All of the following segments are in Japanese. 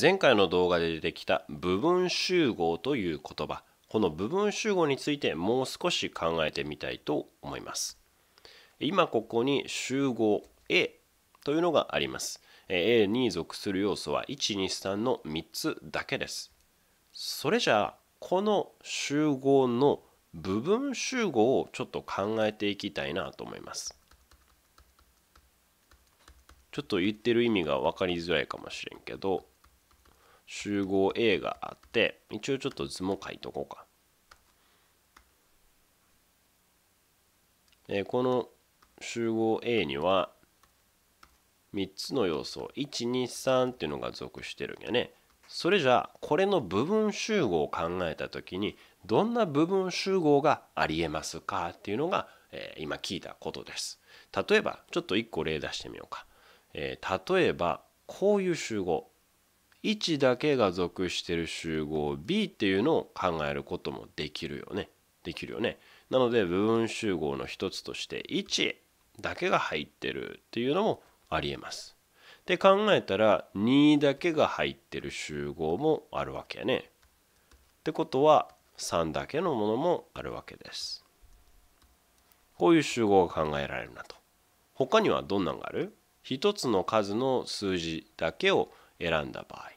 前回の動画で出てきた部分集合という言葉この部分集合についてもう少し考えてみたいと思います今ここに集合 A というのがあります A に属する要素は123の3つだけですそれじゃあこの集合の部分集合をちょっと考えていきたいなと思いますちょっと言ってる意味が分かりづらいかもしれんけど集合 A があって、一応ちょっと図も書いとこうか。えこの集合 A には3つの要素123っていうのが属してるんやね。それじゃあこれの部分集合を考えた時にどんな部分集合がありえますかっていうのが、え今聞いたことです。例えばちょっと1個例出してみようか。え例えばこういう集合1だけが属してる集合 B っていうのを考えることもできるよね。できるよね。なので部分集合の一つとして1だけが入ってるっていうのもありえます。って考えたら2だけが入ってる集合もあるわけやね。ってことは3だけのものもあるわけです。こういう集合が考えられるなと。他にはどんなんがある一つの数の数字だけを選んだ場合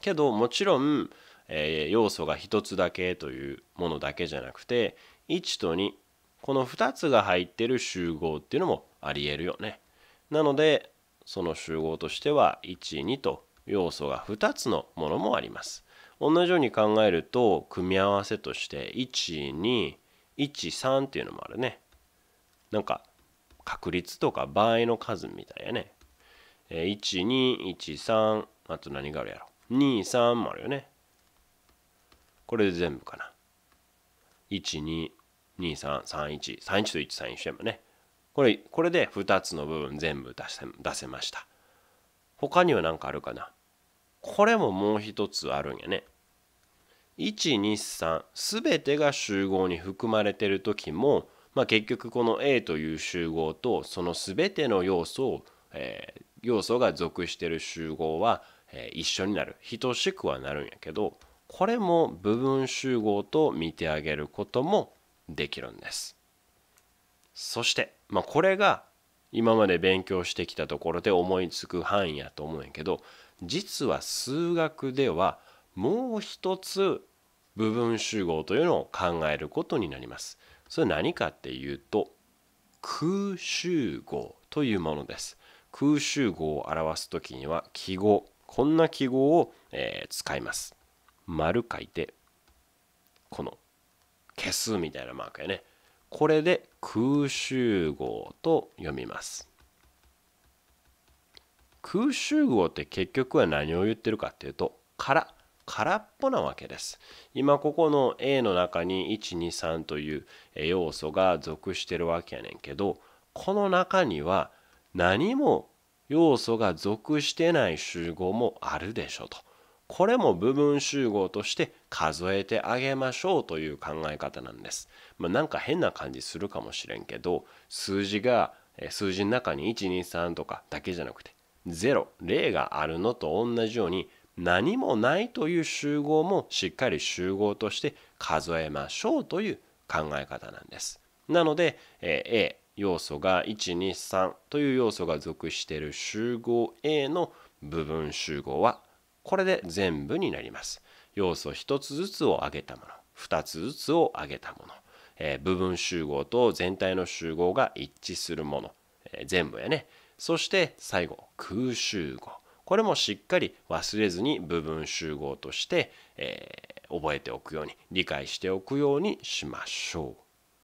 けどもちろん、えー、要素が1つだけというものだけじゃなくて1と2この2つが入ってる集合っていうのもありえるよね。なのでその集合としては12と要素が2つのものもあります。同じように考えると組み合わせとして1213っていうのもあるね。なんか確率とか場合の数みたいやね。1213あと何があるやろ。23もあるよねこれで全部かな12233131と131してもねこれこれで2つの部分全部出せ出せました他には何かあるかなこれももう一つあるんやね123全てが集合に含まれてる時も、まあ、結局この A という集合とその全ての要素を、えー、要素が属してる集合はえ一緒になる等しくはなるんやけどこれも部分集合と見てあげることもできるんです。そして、まあ、これが今まで勉強してきたところで思いつく範囲やと思うんやけど実は数学ではもう一つ部分集合というのを考えることになります。それ何かっていうと空集合というものです。空集合を表す時には記号こんな記号を、えー、使います。丸書いて、この消すみたいなマークやね。これで空集合と読みます。空集合って結局は何を言ってるかっていうと、空。空っぽなわけです。今ここの A の中に123という要素が属してるわけやねんけど、この中には何も要素が属してない集合もあるでしょうと。これも部分集合として数えてあげましょうという考え方なんです。まあ、なんか変な感じするかもしれんけど数字が数字の中に123とかだけじゃなくて0、0があるのと同じように何もないという集合もしっかり集合として数えましょうという考え方なんです。なので、A 要素が123という要素が属している集合 A の部分集合はこれで全部になります。要素1つずつを挙げたもの2つずつを挙げたもの、えー、部分集合と全体の集合が一致するもの、えー、全部やねそして最後空集合これもしっかり忘れずに部分集合として、えー、覚えておくように理解しておくようにしましょう。